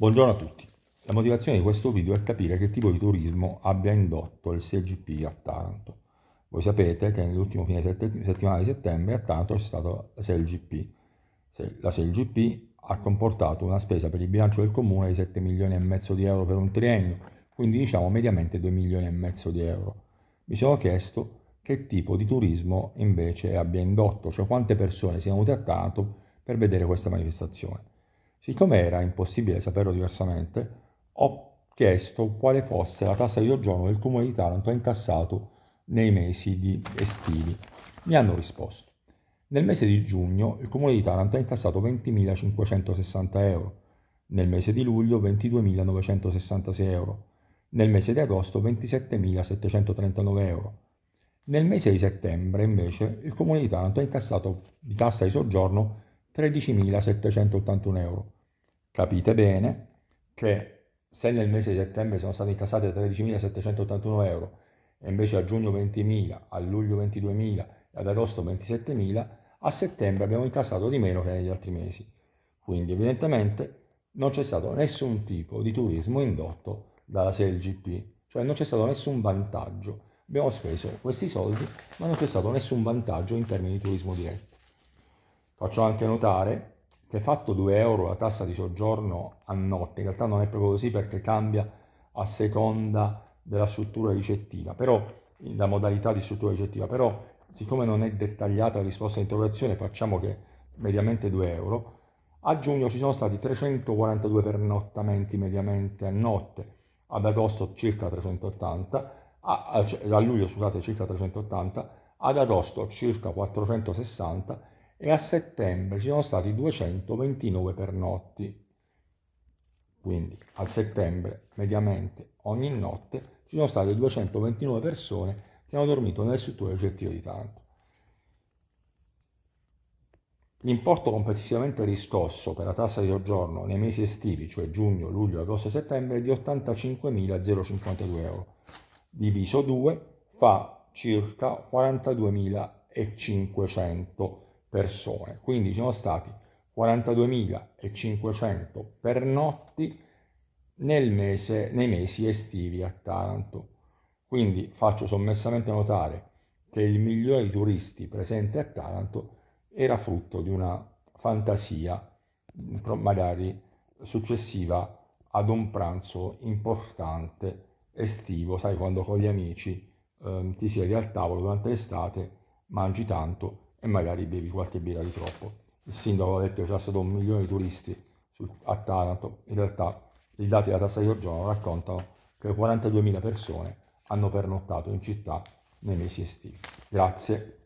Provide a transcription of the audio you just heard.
Buongiorno a tutti. La motivazione di questo video è capire che tipo di turismo abbia indotto il CGP a Taranto. Voi sapete che nell'ultimo fine settimana di settembre a Taranto c'è stata la CLGP. La CLGP ha comportato una spesa per il bilancio del comune di 7 milioni e mezzo di euro per un triennio, quindi diciamo mediamente 2 milioni e mezzo di euro. Mi sono chiesto che tipo di turismo invece abbia indotto, cioè quante persone siano venute a Taranto per vedere questa manifestazione. Siccome era impossibile saperlo diversamente, ho chiesto quale fosse la tassa di soggiorno del comune di Taranto incassato nei mesi di estivi. Mi hanno risposto. Nel mese di giugno il comune di Taranto ha incassato 20.560 euro, nel mese di luglio 22.966 euro, nel mese di agosto 27.739 euro. Nel mese di settembre invece il comune di Taranto ha incassato di tassa di soggiorno 13.781 euro. Capite bene che se nel mese di settembre sono stati incassati 13.781 euro e invece a giugno 20.000, a luglio 22.000 e ad agosto 27.000, a settembre abbiamo incassato di meno che negli altri mesi. Quindi evidentemente non c'è stato nessun tipo di turismo indotto dalla SLGP, cioè non c'è stato nessun vantaggio. Abbiamo speso questi soldi, ma non c'è stato nessun vantaggio in termini di turismo diretto. Faccio anche notare che fatto 2 euro la tassa di soggiorno a notte, in realtà non è proprio così perché cambia a seconda della struttura ricettiva, però la modalità di struttura ricettiva, però siccome non è dettagliata la risposta all'interrogazione facciamo che mediamente 2 euro. A giugno ci sono stati 342 pernottamenti mediamente a notte, ad agosto circa 380, a, a, cioè, a luglio scusate circa 380, ad agosto circa 460 e a settembre ci sono stati 229 pernotti. Quindi a settembre, mediamente, ogni notte ci sono state 229 persone che hanno dormito nel settore oggettivo di Taranto. L'importo complessivamente riscosso per la tassa di soggiorno nei mesi estivi, cioè giugno, luglio, agosto e settembre, è di 85.052 euro. Diviso 2 fa circa 42.500 persone, quindi sono stati 42.500 pernotti nel mese, nei mesi estivi a Taranto. Quindi faccio sommessamente notare che il migliore di turisti presente a Taranto era frutto di una fantasia magari successiva ad un pranzo importante estivo, sai quando con gli amici eh, ti siedi al tavolo durante l'estate, mangi tanto e magari bevi qualche birra di troppo. Il sindaco ha detto che c'è stato un milione di turisti a Taranto, in realtà i dati della tassa di soggiorno raccontano che 42.000 persone hanno pernottato in città nei mesi estivi. Grazie.